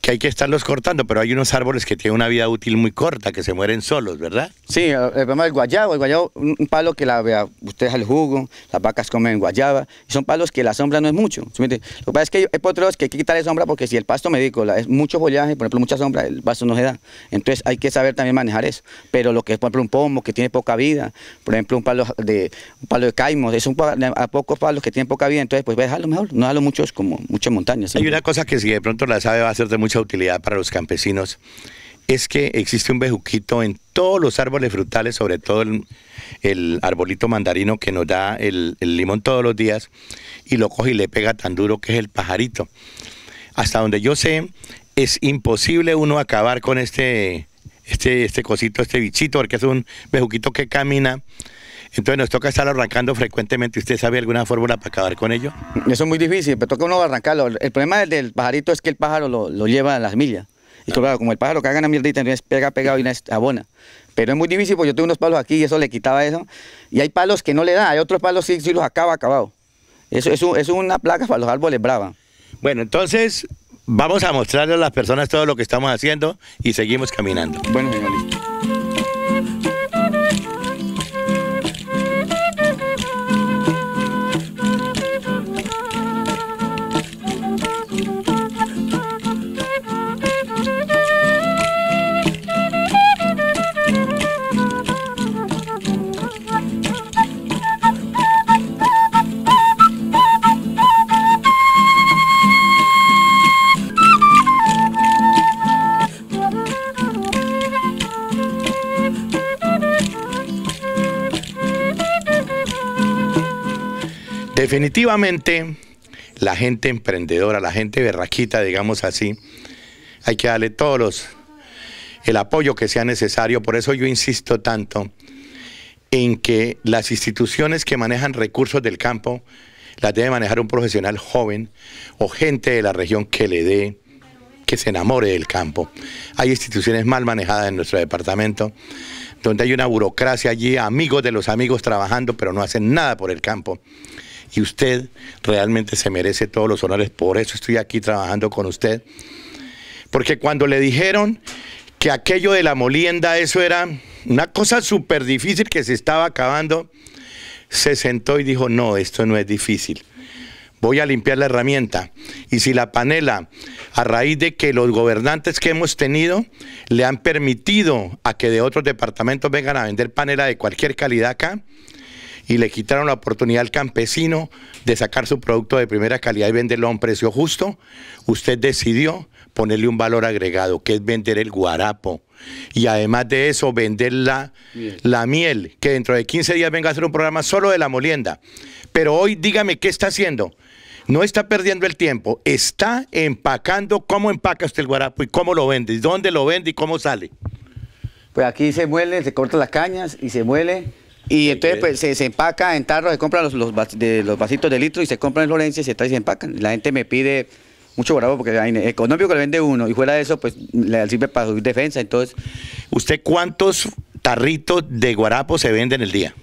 que hay que estarlos cortando, pero hay unos árboles que tienen una vida útil muy corta, que se mueren solos, ¿verdad? Sí, eh, el problema del guayabo, el guayabo, un palo que la vea, usted el jugo, las vacas comen guayaba, y son palos que la sombra no es mucho. Lo que pasa es que hay potreros que hay que quitarle sombra porque si el pasto médico es mucho follaje, por ejemplo, mucha sombra, el pasto no se da. Entonces hay que saber también manejar eso. Pero lo que es, por ejemplo, un pomo que tiene poca vida, por ejemplo, un palo de, un palo de caimos, es un palo, a pocos palos que tienen poca vida, entonces pues voy a dejarlo mejor, no dejarlo muchos como muchas montañas. Hay una cosa que si de pronto la sabe va a ser de utilidad para los campesinos, es que existe un bejuquito en todos los árboles frutales, sobre todo el, arbolito mandarino que nos da el, el, limón todos los días, y lo coge y le pega tan duro que es el pajarito. Hasta donde yo sé, es imposible uno acabar con este, este, este cosito, este bichito, porque es un bejuquito que camina entonces nos toca estar arrancando frecuentemente. ¿Usted sabe alguna fórmula para acabar con ello? Eso es muy difícil, pero toca uno arrancarlo. El problema del pajarito es que el pájaro lo, lleva a las millas. Y ah. claro, como el pájaro caga en mierda mierdita, entonces pega pegado y una abona. Pero es muy difícil porque yo tengo unos palos aquí y eso le quitaba eso. Y hay palos que no le da, hay otros palos sí, sí los acaba acabado. Eso, es una placa para los árboles brava. Bueno, entonces vamos a mostrarle a las personas todo lo que estamos haciendo y seguimos caminando. Bueno, señorita. Definitivamente, la gente emprendedora, la gente berraquita, digamos así, hay que darle todos el apoyo que sea necesario. Por eso yo insisto tanto en que las instituciones que manejan recursos del campo las debe manejar un profesional joven o gente de la región que le dé, que se enamore del campo. Hay instituciones mal manejadas en nuestro departamento, donde hay una burocracia allí, amigos de los amigos trabajando, pero no hacen nada por el campo y usted realmente se merece todos los honores. Por eso estoy aquí trabajando con usted. Porque cuando le dijeron que aquello de la molienda, eso era una cosa súper difícil que se estaba acabando, se sentó y dijo, no, esto no es difícil. Voy a limpiar la herramienta. Y si la panela, a raíz de que los gobernantes que hemos tenido le han permitido a que de otros departamentos vengan a vender panela de cualquier calidad acá, y le quitaron la oportunidad al campesino de sacar su producto de primera calidad y venderlo a un precio justo, usted decidió ponerle un valor agregado, que es vender el guarapo. Y además de eso, vender la miel. que dentro de 15 días venga a hacer un programa solo de la molienda. Pero hoy dígame qué está haciendo. No está perdiendo el tiempo, está empacando cómo empaca usted el guarapo y cómo lo vende, dónde lo vende y cómo sale. Pues aquí se muele, se corta las cañas y se muele y entonces pues, se, empaca en tarros, se compran los, de, los, vasitos de litro y se compran en Florencia y se trae y se empacan. La gente me pide mucho guarapo porque hay económico que le vende uno y fuera de eso pues le sirve para su defensa. Entonces, ¿usted cuántos tarritos de guarapo se venden el día?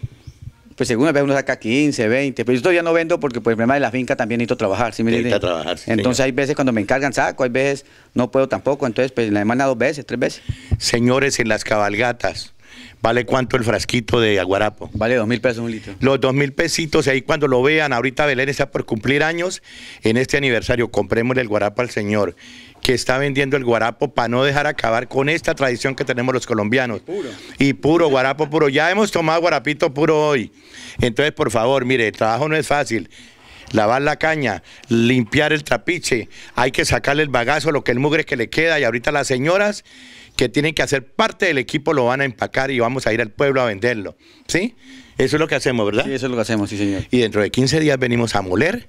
pues según vez uno saca 15, 20, pero yo todavía no vendo porque por el problema de la finca también necesito trabajar, ¿sí trabajar, Entonces hay veces cuando me encargan saco, hay veces no puedo tampoco, entonces pues la semana dos veces, tres veces. Señores, en las cabalgatas, ¿Vale cuánto el frasquito de aguarapo? Vale dos mil pesos un litro. Los dos mil pesitos, ahí cuando lo vean, ahorita Belén está por cumplir años, en este aniversario comprémosle el guarapo al señor que está vendiendo el guarapo para no dejar acabar con esta tradición que tenemos los colombianos. Y puro, guarapo puro. Ya hemos tomado guarapito puro hoy. Entonces, por favor, mire, el trabajo no es fácil lavar la caña, limpiar el trapiche, hay que sacarle el bagazo, lo que el mugre que le queda y ahorita las señoras que tienen que hacer parte del equipo lo van a empacar y vamos a ir al pueblo a venderlo. ¿Sí? Eso es lo que hacemos, ¿verdad? Sí, eso es lo que hacemos, sí, señor. Y dentro de 15 días venimos a moler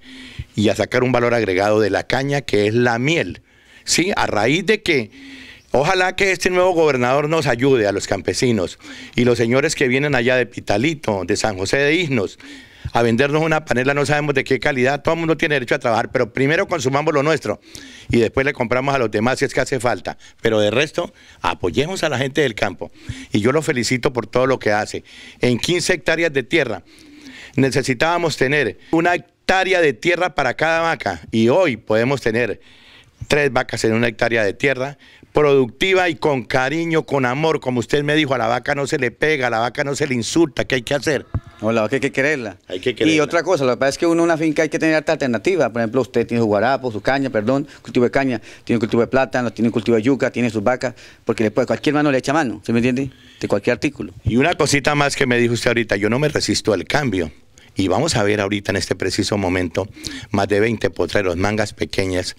y a sacar un valor agregado de la caña, que es la miel. ¿Sí? A raíz de que Ojalá que este nuevo gobernador nos ayude a los campesinos y los señores que vienen allá de Pitalito, de San José de Isnos, a vendernos una panela no sabemos de qué calidad, todo el mundo tiene derecho a trabajar, pero primero consumamos lo nuestro y después le compramos a los demás si es que hace falta. Pero de resto, apoyemos a la gente del campo. Y yo lo felicito por todo lo que hace. En 15 hectáreas de tierra necesitábamos tener una hectárea de tierra para cada vaca y hoy podemos tener tres vacas en una hectárea de tierra, productiva y con cariño, con amor, como usted me dijo, a la vaca no se le pega, a la vaca no se le insulta, ¿qué hay que hacer? No, la vaca hay que quererla. Y otra cosa, lo que pasa es que uno en una finca hay que tener alta alternativa. Por ejemplo, usted tiene su guarapo, su caña, perdón, cultivo de caña, tiene cultivo de plátano, tiene cultivo de yuca, tiene sus vacas, porque puede cualquier mano le echa mano, ¿se me entiende? De cualquier artículo. Y una cosita más que me dijo usted ahorita, yo no me resisto al cambio. Y vamos a ver ahorita en este preciso momento más de 20 potreros, mangas pequeñas,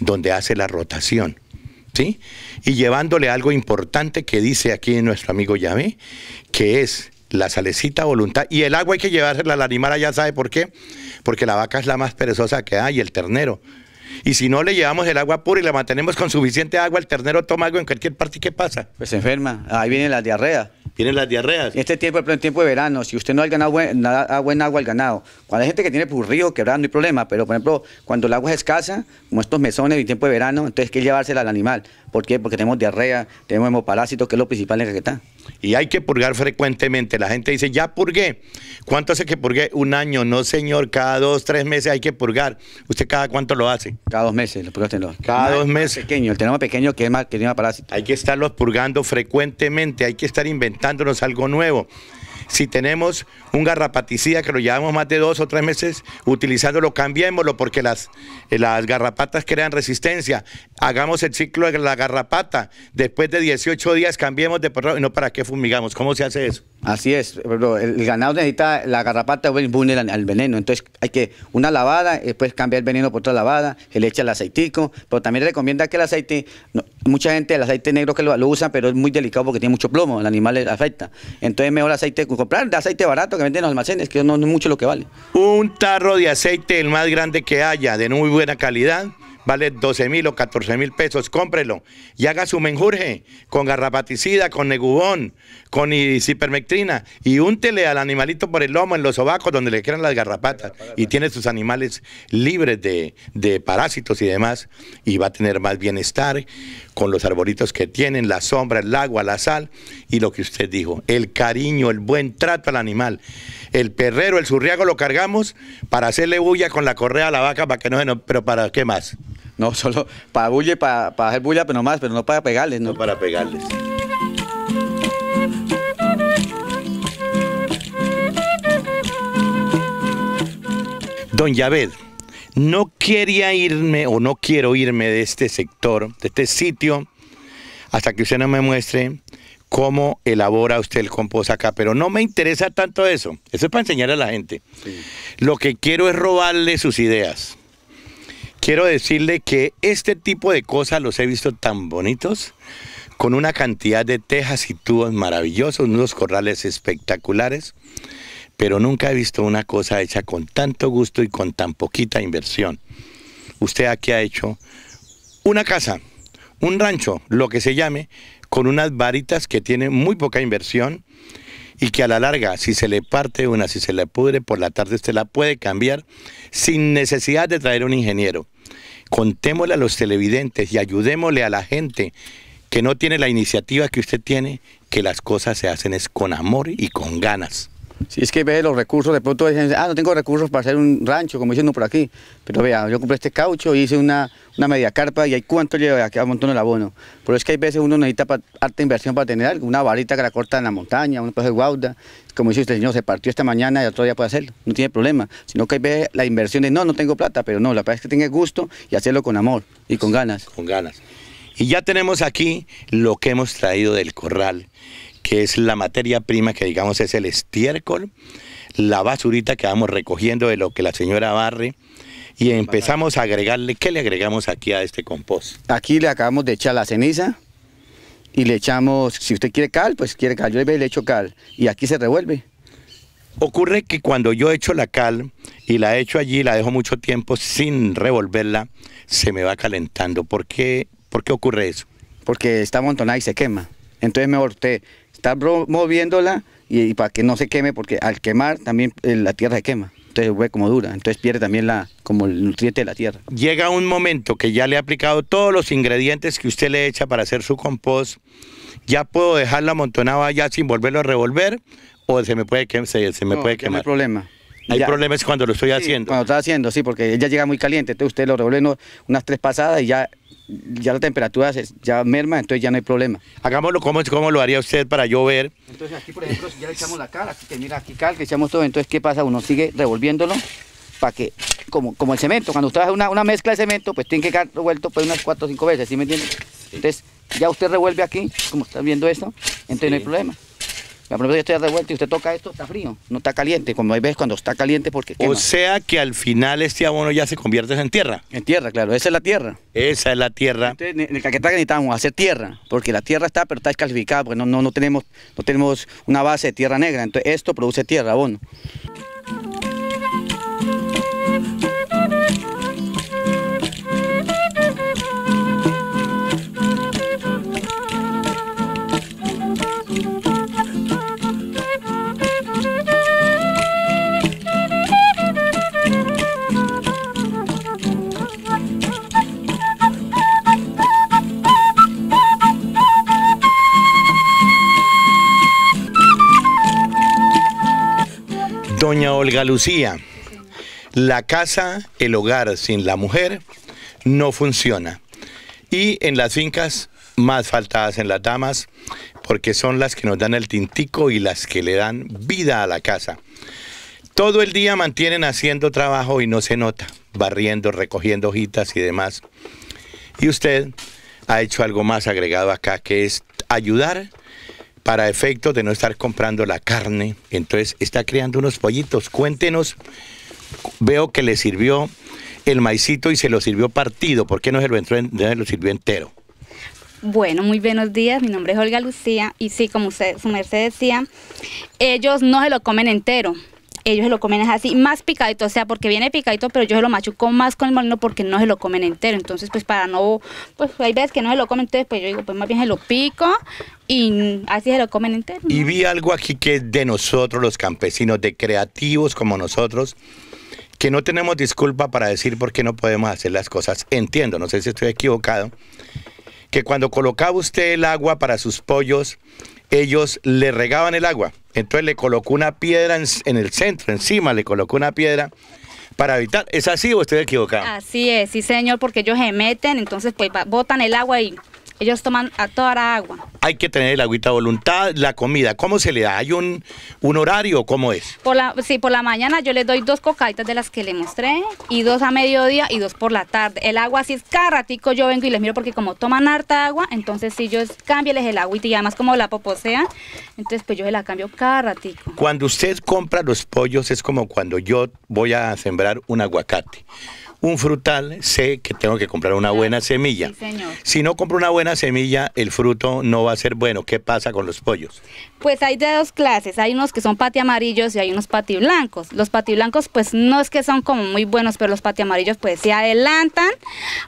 donde hace la rotación. ¿sí? Y llevándole algo importante que dice aquí nuestro amigo Yavi, que es la salecita voluntad. Y el agua hay que llevársela al animal, ya sabe por qué. Porque la vaca es la más perezosa que hay, el ternero. Y si no le llevamos el agua pura y la mantenemos con suficiente agua, el ternero toma agua en cualquier parte, ¿qué pasa? Pues se enferma, ahí viene la diarrea. ¿Tienen las diarreas. este tiempo, en tiempo de verano, si usted no ha ganado buen, agua al ganado, cuando hay gente que tiene río quebrado, no hay problema, pero por ejemplo, cuando el agua es escasa, como estos mesones y tiempo de verano, entonces hay que llevársela al animal. ¿Por qué? Porque tenemos diarrea, tenemos hemoparásitos, que es lo principal en está y hay que purgar frecuentemente. La gente dice, ya purgué. ¿Cuánto hace que purgué? Un año, no señor, cada dos, tres meses hay que purgar. ¿Usted cada cuánto lo hace? Cada dos meses, lo purgaste Cada, cada dos meses. Pequeño, el tenemos pequeño que es más, que parásito. Hay que estarlos purgando frecuentemente, hay que estar inventándonos algo nuevo. Si tenemos un garrapaticida que lo llevamos más de dos o tres meses utilizándolo, cambiémoslo porque las, eh, las garrapatas crean resistencia. Hagamos el ciclo de la garrapata. Después de 18 días cambiemos de perro y no para qué fumigamos. ¿Cómo se hace eso? Así es, el ganado necesita la garrapata para pues, inmune al, veneno, entonces hay que una lavada, después cambiar el veneno por otra lavada, se le echa el aceitico, pero también recomienda que el aceite, mucha gente el aceite negro que lo, usa usan, pero es muy delicado porque tiene mucho plomo, el animal le afecta, entonces mejor el aceite con comprar de aceite barato que venden en almacenes, que no es mucho lo que vale. Un tarro de aceite, el más grande que haya, de muy buena calidad, vale 12 mil o 14 mil pesos, cómprelo y haga su menjurje con garrapaticida, con negubón, con cipermectrina y úntele al animalito por el lomo en los sobacos donde le quedan las garrapatas y tiene sus animales libres de, de parásitos y demás y va a tener más bienestar con los arbolitos que tienen, la sombra, el agua, la sal y lo que usted dijo, el cariño, el buen trato al animal. El perrero, el surriago lo cargamos para hacerle bulla con la correa a la vaca para que no se Pero ¿para qué más? No, solo para bulla para, para, hacer bulla, pero no más, pero no para pegarles, ¿no? No para pegarles. Don Yaved. No quería irme o no quiero irme de este sector, de este sitio, hasta que usted no me muestre cómo elabora usted el compost acá, pero no me interesa tanto eso. Eso es para enseñar a la gente. Lo que quiero es robarle sus ideas. Quiero decirle que este tipo de cosas los he visto tan bonitos, con una cantidad de tejas y tubos maravillosos, unos corrales espectaculares pero nunca he visto una cosa hecha con tanto gusto y con tan poquita inversión. Usted aquí ha hecho una casa, un rancho, lo que se llame, con unas varitas que tiene muy poca inversión y que a la larga, si se le parte una, si se le pudre por la tarde, usted la puede cambiar sin necesidad de traer un ingeniero. Contémosle a los televidentes y ayudémosle a la gente que no tiene la iniciativa que usted tiene, que las cosas se hacen es con amor y con ganas. Si es que ve los recursos, de pronto dicen, ah, no tengo recursos para hacer un rancho, como dicen por aquí. Pero vea, yo compré este caucho, hice una, una media carpa y hay cuánto lleva aquí a montón de abono. Pero es que hay veces uno necesita harta inversión para tener algo, una varita que la corta en la montaña, un pedazo de guauda. Como dice usted, señor, se partió esta mañana y otro día puede hacerlo, no tiene problema. Sino que hay veces la inversión de, no, no tengo plata, pero no, la verdad es que tenga gusto y hacerlo con amor y con ganas. Con ganas. Y ya tenemos aquí lo que hemos traído del corral que es la materia prima, que digamos es el estiércol, la basurita que vamos recogiendo de lo que la señora barre, y empezamos a agregarle, ¿qué le agregamos aquí a este compost? Aquí le acabamos de echar la ceniza y le echamos, si usted quiere cal, pues quiere cal, yo le echo cal, y aquí se revuelve. Ocurre que cuando yo echo la cal y la echo allí, la dejo mucho tiempo sin revolverla, se me va calentando. ¿Por qué, ¿Por qué ocurre eso? Porque está amontonada y se quema. Entonces me volteé está moviéndola y, para que no se queme, porque al quemar también eh, la tierra se quema. Entonces fue como dura, entonces pierde también la, como el nutriente de la tierra. Llega un momento que ya le ha aplicado todos los ingredientes que usted le echa para hacer su compost, ya puedo dejarla amontonada allá sin volverlo a revolver o se me puede, quemar? se, me puede quemar. No hay problema. Hay problemas cuando lo estoy haciendo. Cuando está haciendo, sí, porque ella llega muy caliente, entonces usted lo revuelve unas tres pasadas y ya, ya la temperatura se, ya merma, entonces ya no hay problema. Hagámoslo como cómo lo haría usted para llover. Entonces aquí, por ejemplo, si ya le echamos la cal, aquí, mira, aquí cal, que echamos todo, entonces ¿qué pasa? Uno sigue revolviéndolo para que, como, como el cemento, cuando usted hace una, mezcla de cemento, pues tiene que quedar revuelto pues, unas cuatro o cinco veces, ¿sí me entiende? Entonces ya usted revuelve aquí, como está viendo esto, entonces no hay problema primera vez que estoy de vuelta y usted toca esto, está frío, no está caliente, como hay veces cuando está caliente porque O sea que al final este abono ya se convierte en tierra. En tierra, claro, esa es la tierra. Esa es la tierra. Entonces, en el Caquetá necesitamos hacer tierra, porque la tierra está, pero está descalificada, porque no, no, tenemos, no tenemos una base de tierra negra, entonces esto produce tierra, abono. Doña Olga Lucía, la casa, el hogar sin la mujer no funciona. Y en las fincas, más faltadas en las damas, porque son las que nos dan el tintico y las que le dan vida a la casa. Todo el día mantienen haciendo trabajo y no se nota, barriendo, recogiendo hojitas y demás. Y usted ha hecho algo más agregado acá, que es ayudar para efecto de no estar comprando la carne. Entonces está creando unos pollitos. Cuéntenos, veo que le sirvió el maicito y se lo sirvió partido. ¿Por qué no se lo, entró no lo sirvió entero? Bueno, muy buenos días. Mi nombre es Olga Lucía y sí, como usted, su merced decía, ellos no se lo comen entero ellos se lo comen así, más picadito, o sea, porque viene picadito, pero yo se lo machuco más con el molino porque no se lo comen entero. Entonces, pues para no, pues hay veces que no se lo comen, entonces pues yo digo, pues más bien se lo pico y así se lo comen entero. Y vi algo aquí que es de nosotros los campesinos, de creativos como nosotros, que no tenemos disculpa para decir por qué no podemos hacer las cosas. Entiendo, no sé si estoy equivocado, que cuando colocaba usted el agua para sus pollos, ellos le regaban el agua. Entonces le colocó una piedra en, el centro, encima le colocó una piedra para evitar. ¿Es así o estoy equivocado? Así es, sí señor, porque ellos se meten, entonces pues botan el agua y ellos toman a toda la agua. Hay que tener el agüita a voluntad, la comida. ¿Cómo se le da? ¿Hay un, un horario? ¿Cómo es? Por la, sí, por la mañana yo les doy dos cocaitas de las que le mostré y dos a mediodía y dos por la tarde. El agua sí es cada ratico yo vengo y les miro porque como toman harta agua, entonces si yo cámbieles el agüita y además como la poposea, entonces pues yo se la cambio cada ratico. Cuando usted compra los pollos es como cuando yo voy a sembrar un aguacate un frutal, sé que tengo que comprar una buena semilla. Si no compro una buena semilla, el fruto no va a ser bueno. ¿Qué pasa con los pollos? Pues hay de dos clases, hay unos que son pati amarillos y hay unos pati blancos. Los pati blancos pues no es que son como muy buenos, pero los pati amarillos pues se adelantan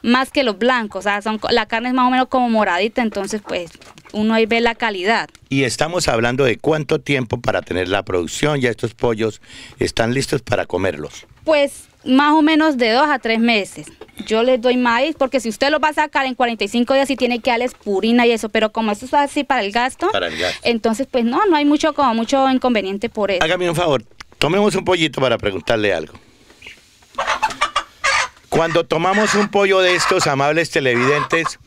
más que los blancos. O sea, son, la carne es más o menos como moradita, entonces pues uno ahí ve la calidad. Y estamos hablando de cuánto tiempo para tener la producción, ya estos pollos están listos para comerlos. Pues más o menos de dos a tres meses. Yo les doy maíz porque si usted lo va a sacar en 45 días y tiene que darles purina y eso, pero como eso es así para el gasto, entonces pues no, no hay mucho como mucho inconveniente por eso. Hágame un favor, tomemos un pollito para preguntarle algo. Cuando tomamos un pollo de estos amables televidentes,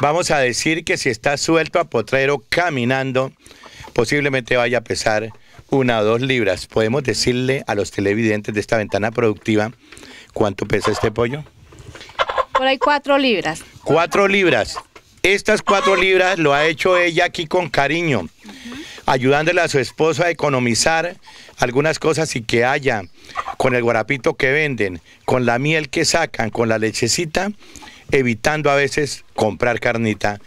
vamos a decir que si está suelto a potrero caminando, posiblemente vaya a pesar una o dos libras. ¿Podemos decirle a los televidentes de esta ventana productiva cuánto pesa este pollo? Por ahí cuatro libras. Cuatro libras. Estas cuatro libras lo ha hecho ella aquí con cariño, ayudándole a su esposo a economizar algunas cosas y que haya con el guarapito que venden, con la miel que sacan, con la lechecita, evitando a veces comprar carnita.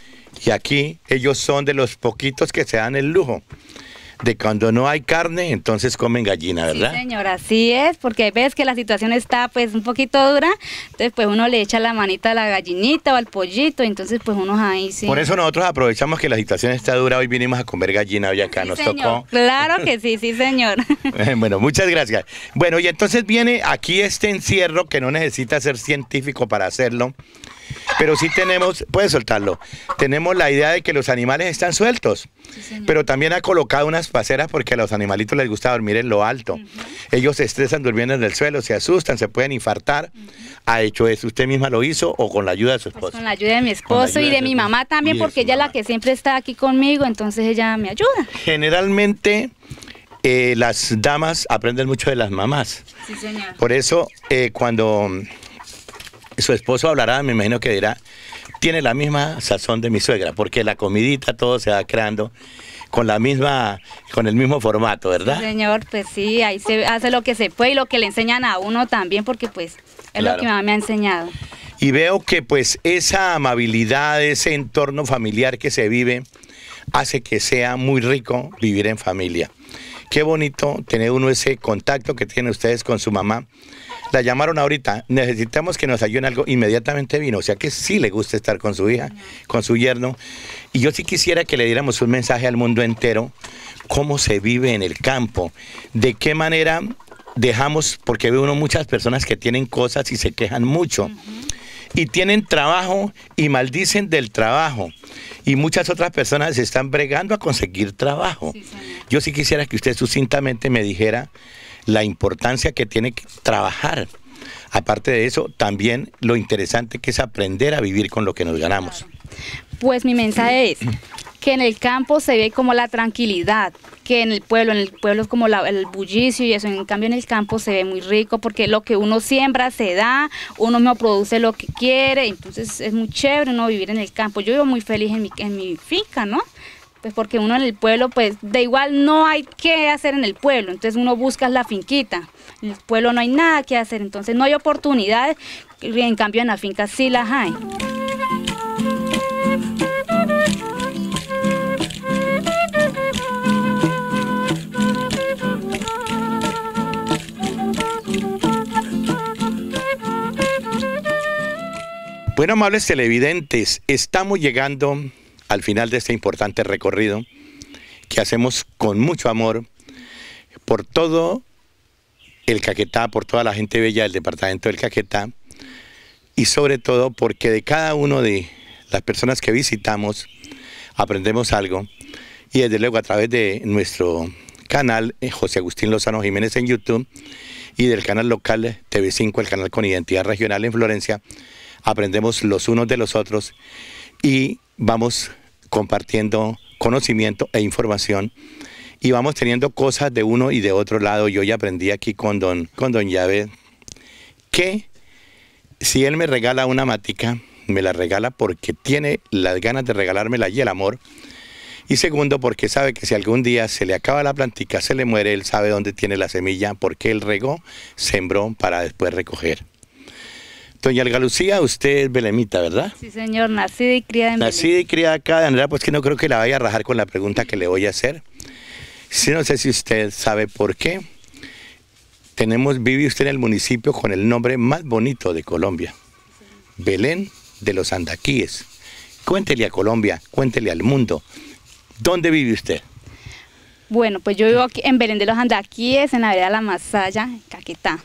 Y aquí ellos son de los poquitos que se dan el lujo de cuando no hay carne, entonces comen gallina, ¿verdad? Sí, señora, así es, porque ves que la situación está pues un poquito dura, entonces pues uno le echa la manita a la gallinita o al pollito, entonces pues uno ahí sí. Por eso nosotros aprovechamos que la situación está dura, hoy vinimos a comer gallina, hoy acá nos tocó. Claro que sí, sí, señor. Eh, bueno, muchas gracias. Bueno, y entonces viene aquí este encierro que no necesita ser científico para hacerlo. Pero sí tenemos, puedes soltarlo, tenemos la idea de que los animales están sueltos. pero también ha colocado unas paseras porque a los animalitos les gusta dormir en lo alto. Ellos se estresan durmiendo en el suelo, se asustan, se pueden infartar. ¿Ha hecho eso? ¿Usted misma lo hizo o con la ayuda de su pues esposo? con la ayuda de mi esposo y de, mi mamá también, porque ella es la que siempre está aquí conmigo, entonces ella me ayuda. Generalmente... Eh, las damas aprenden mucho de las mamás. Sí, señor. Por eso, eh, cuando su esposo hablará, me imagino que dirá, tiene la misma sazón de mi suegra, porque la comidita todo se va creando con la misma, con el mismo formato, ¿verdad? señor, pues sí, ahí se hace lo que se puede y lo que le enseñan a uno también, porque pues es lo que mamá me ha enseñado. Y veo que pues esa amabilidad, ese entorno familiar que se vive, hace que sea muy rico vivir en familia. Qué bonito tener uno ese contacto que tienen ustedes con su mamá. La llamaron ahorita, necesitamos que nos ayuden algo, inmediatamente vino, o sea que sí le gusta estar con su hija, con su yerno. Y yo sí quisiera que le diéramos un mensaje al mundo entero, cómo se vive en el campo, de qué manera dejamos, porque ve uno muchas personas que tienen cosas y se quejan mucho y tienen trabajo y maldicen del trabajo. Y muchas otras personas se están bregando a conseguir trabajo. Yo sí quisiera que usted sucintamente me dijera la importancia que tiene que trabajar. Aparte de eso, también lo interesante que es aprender a vivir con lo que nos ganamos. Pues mi mensaje es, que en el campo se ve como la tranquilidad, que en el pueblo, en el pueblo es como el bullicio y eso, en cambio en el campo se ve muy rico porque lo que uno siembra se da, uno no produce lo que quiere, entonces es muy chévere uno vivir en el campo. Yo vivo muy feliz en mi, en mi finca, ¿no? Pues porque uno en el pueblo, pues de igual no hay qué hacer en el pueblo, entonces uno busca la finquita, en el pueblo no hay nada que hacer, entonces no hay oportunidades, en cambio en la finca sí las hay. Bueno, amables televidentes, estamos llegando al final de este importante recorrido que hacemos con mucho amor por todo el Caquetá, por toda la gente bella del departamento del Caquetá y sobre todo porque de cada uno de las personas que visitamos aprendemos algo y desde luego a través de nuestro canal eh, José Agustín Lozano Jiménez en YouTube y del canal local TV5, el canal con identidad regional en Florencia, aprendemos los unos de los otros y vamos compartiendo conocimiento e información y vamos teniendo cosas de uno y de otro lado. Yo ya aprendí aquí con don, con don Llave que si él me regala una matica, me la regala porque tiene las ganas de regalármela y el amor. Y segundo, porque sabe que si algún día se le acaba la plantica, se le muere, él sabe dónde tiene la semilla, porque él regó, sembró para después recoger. Doña Algalucía, usted es belemita, ¿verdad? Sí, señor, nacida y criada en Nacida y criada acá, de manera pues que no creo que la vaya a rajar con la pregunta que le voy a hacer. Si no sé si usted sabe por qué. Tenemos, vive usted en el municipio con el nombre más bonito de Colombia, Belén de los Andaquíes. Cuéntele a Colombia, cuéntele al mundo, ¿dónde vive usted? Bueno, pues yo vivo aquí en Belén de los Andaquíes, en la vereda La Masaya, en Caquetá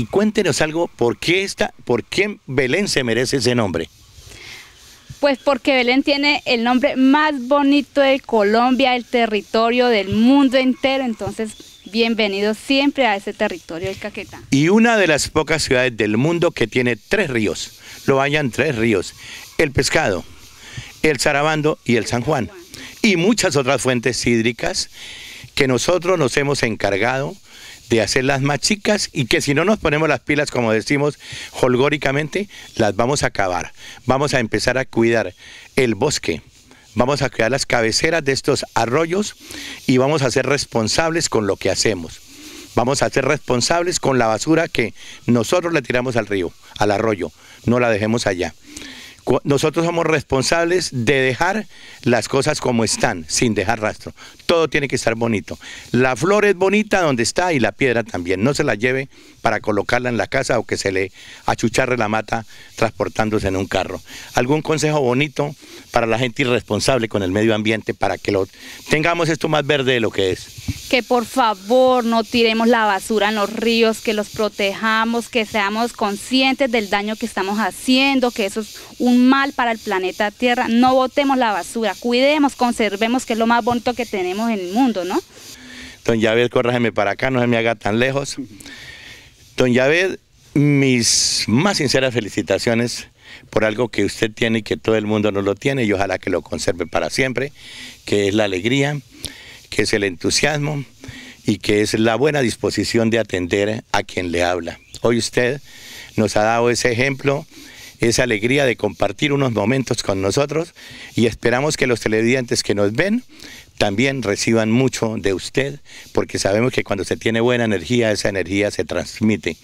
y cuéntenos algo, ¿por qué, esta, ¿por qué Belén se merece ese nombre? Pues porque Belén tiene el nombre más bonito de Colombia, el territorio del mundo entero, entonces bienvenido siempre a ese territorio del Caquetá. Y una de las pocas ciudades del mundo que tiene tres ríos, lo hayan tres ríos, el pescado, el zarabando y el San Juan, y muchas otras fuentes hídricas que nosotros nos hemos encargado de hacerlas más chicas y que si no nos ponemos las pilas, como decimos holgóricamente, las vamos a acabar. Vamos a empezar a cuidar el bosque, vamos a cuidar las cabeceras de estos arroyos y vamos a ser responsables con lo que hacemos. Vamos a ser responsables con la basura que nosotros le tiramos al río, al arroyo, no la dejemos allá. Nosotros somos responsables de dejar las cosas como están, sin dejar rastro. Todo tiene que estar bonito. La flor es bonita donde está y la piedra también. No se la lleve para colocarla en la casa o que se le achucharre la mata transportándose en un carro. ¿Algún consejo bonito para la gente irresponsable con el medio ambiente para que lo tengamos esto más verde de lo que es? Que por favor no tiremos la basura en los ríos, que los protejamos, que seamos conscientes del daño que estamos haciendo, que eso es un un mal para el planeta Tierra. No botemos la basura, cuidemos, conservemos, que es lo más bonito que tenemos en el mundo, ¿no? Don Yabel, córrajeme para acá, no se me haga tan lejos. Don Yabel, mis más sinceras felicitaciones por algo que usted tiene y que todo el mundo no lo tiene y ojalá que lo conserve para siempre, que es la alegría, que es el entusiasmo y que es la buena disposición de atender a quien le habla. Hoy usted nos ha dado ese ejemplo esa alegría de compartir unos momentos con nosotros y esperamos que los televidentes que nos ven también reciban mucho de usted, porque sabemos que cuando se tiene buena energía, esa energía se transmite.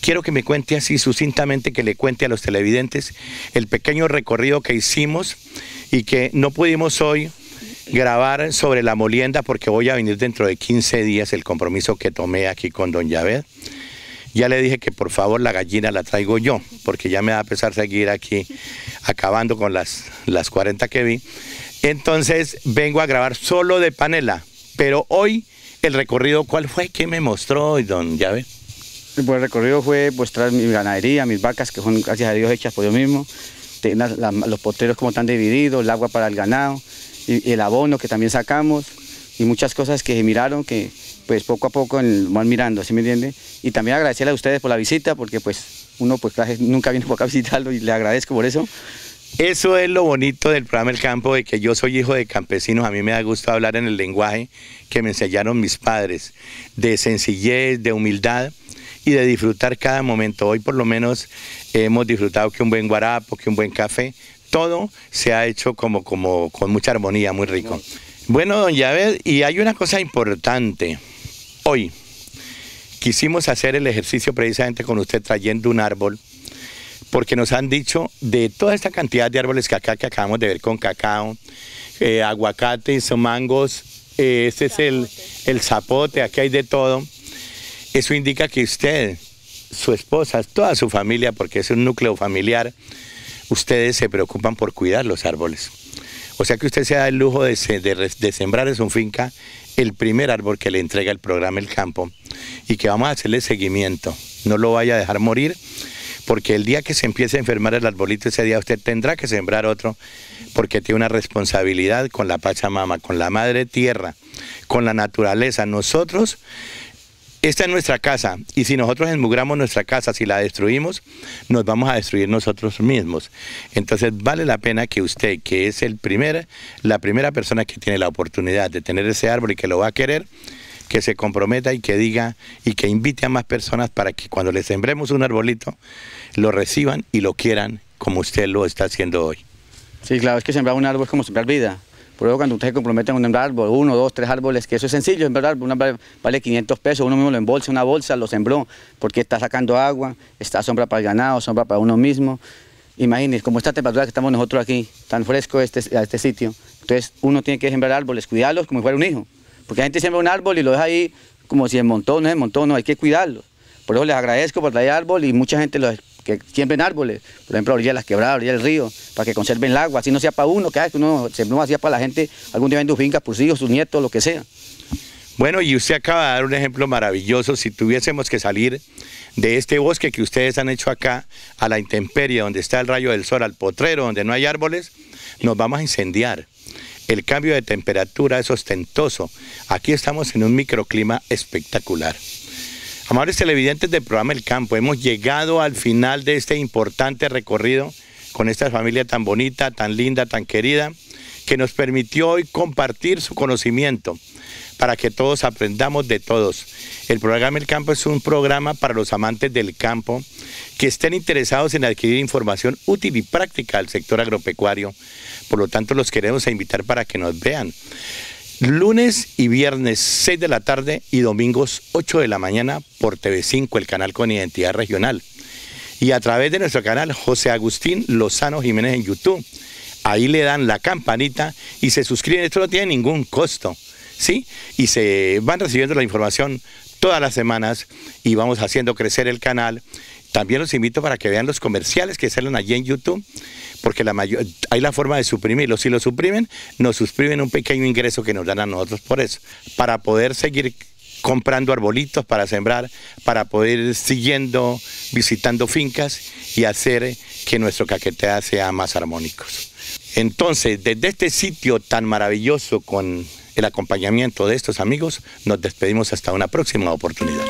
Quiero que me cuente así sucintamente, que le cuente a los televidentes el pequeño recorrido que hicimos y que no pudimos hoy grabar sobre la molienda porque voy a venir dentro de 15 días el compromiso que tomé aquí con don Javier. Ya le dije que por favor la gallina la traigo yo, porque ya me va a pesar seguir aquí acabando con las, las 40 que vi. Entonces vengo a grabar solo de panela, pero hoy el recorrido, ¿cuál fue? que me mostró don Llave? Pues el recorrido fue mostrar mi ganadería, mis vacas, que son gracias a Dios hechas por yo mismo, los potreros como están divididos, el agua para el ganado, y el abono que también sacamos, y muchas cosas que se miraron que pues poco a poco van mirando, ¿sí me entiende? Y también agradecerle a ustedes por la visita porque pues uno pues nunca viene por acá a visitarlo y le agradezco por eso. Eso es lo bonito del programa El Campo, de que yo soy hijo de campesinos, a mí me da gusto hablar en el lenguaje que me enseñaron mis padres, de sencillez, de humildad y de disfrutar cada momento. Hoy por lo menos hemos disfrutado que un buen guarapo, que un buen café, todo se ha hecho como, como con mucha armonía, muy rico. Bueno, don Yaved, y hay una cosa importante. Hoy quisimos hacer el ejercicio precisamente con usted trayendo un árbol, porque nos han dicho de toda esta cantidad de árboles que acá que acabamos de ver con cacao, eh, aguacates, mangos, eh, este es el, el zapote, aquí hay de todo. Eso indica que usted, su esposa, toda su familia, porque es un núcleo familiar, ustedes se preocupan por cuidar los árboles. O sea que usted se da el lujo de, sembrar en su finca el primer árbol que le entrega el programa El Campo y que vamos a hacerle seguimiento. No lo vaya a dejar morir porque el día que se empiece a enfermar el arbolito, ese día usted tendrá que sembrar otro porque tiene una responsabilidad con la Pachamama, con la Madre Tierra, con la naturaleza. Nosotros esta es nuestra casa y si nosotros enmugramos nuestra casa, si la destruimos, nos vamos a destruir nosotros mismos. Entonces vale la pena que usted, que es el primer, la primera persona que tiene la oportunidad de tener ese árbol y que lo va a querer, que se comprometa y que diga y que invite a más personas para que cuando le sembremos un arbolito, lo reciban y lo quieran como usted lo está haciendo hoy. Sí, claro, es que sembrar un árbol es como sembrar vida. Por eso cuando ustedes comprometen a un árbol, uno, dos, tres árboles, que eso es sencillo, en verdad, un árbol vale 500 pesos, uno mismo lo embolsa, una bolsa, lo sembró, porque está sacando agua, está sombra para el ganado, sombra para uno mismo. Imagínense, como esta temperatura que estamos nosotros aquí, tan fresco este, a este sitio, entonces uno tiene que sembrar árboles, cuidarlos como si fuera un hijo. Porque la gente siembra un árbol y lo deja ahí como si en montón, no en montón, no, hay que cuidarlo. Por eso les agradezco por traer árbol y mucha gente los que siembren árboles, por ejemplo, a las quebradas, orilla del río, para que conserven el agua, así no sea para uno, que ah, uno sembró hacía para la gente, algún día vende fincas, por hijos, sus nietos, lo que sea. Bueno, y usted acaba de dar un ejemplo maravilloso. Si tuviésemos que salir de este bosque que ustedes han hecho acá, a la intemperie, donde está el rayo del sol, al potrero, donde no hay árboles, nos vamos a incendiar. El cambio de temperatura es ostentoso. Aquí estamos en un microclima espectacular. Amables televidentes del programa El Campo, hemos llegado al final de este importante recorrido con esta familia tan bonita, tan linda, tan querida, que nos permitió hoy compartir su conocimiento para que todos aprendamos de todos. El programa El Campo es un programa para los amantes del campo que estén interesados en adquirir información útil y práctica al sector agropecuario. Por lo tanto, los queremos invitar para que nos vean lunes y viernes 6 de la tarde y domingos 8 de la mañana por TV5, el canal con identidad regional. Y a través de nuestro canal José Agustín Lozano Jiménez en YouTube. Ahí le dan la campanita y se suscriben. Esto no tiene ningún costo. ¿Sí? Y se van recibiendo la información todas las semanas y vamos haciendo crecer el canal también los invito para que vean los comerciales que salen allí en YouTube, porque hay la forma de suprimirlos. Si lo suprimen, nos suscriben un pequeño ingreso que nos dan a nosotros por eso, para poder seguir comprando arbolitos para sembrar, para poder ir siguiendo, visitando fincas y hacer que nuestro caquetea sea más armónico. Entonces, desde este sitio tan maravilloso con el acompañamiento de estos amigos, nos despedimos hasta una próxima oportunidad.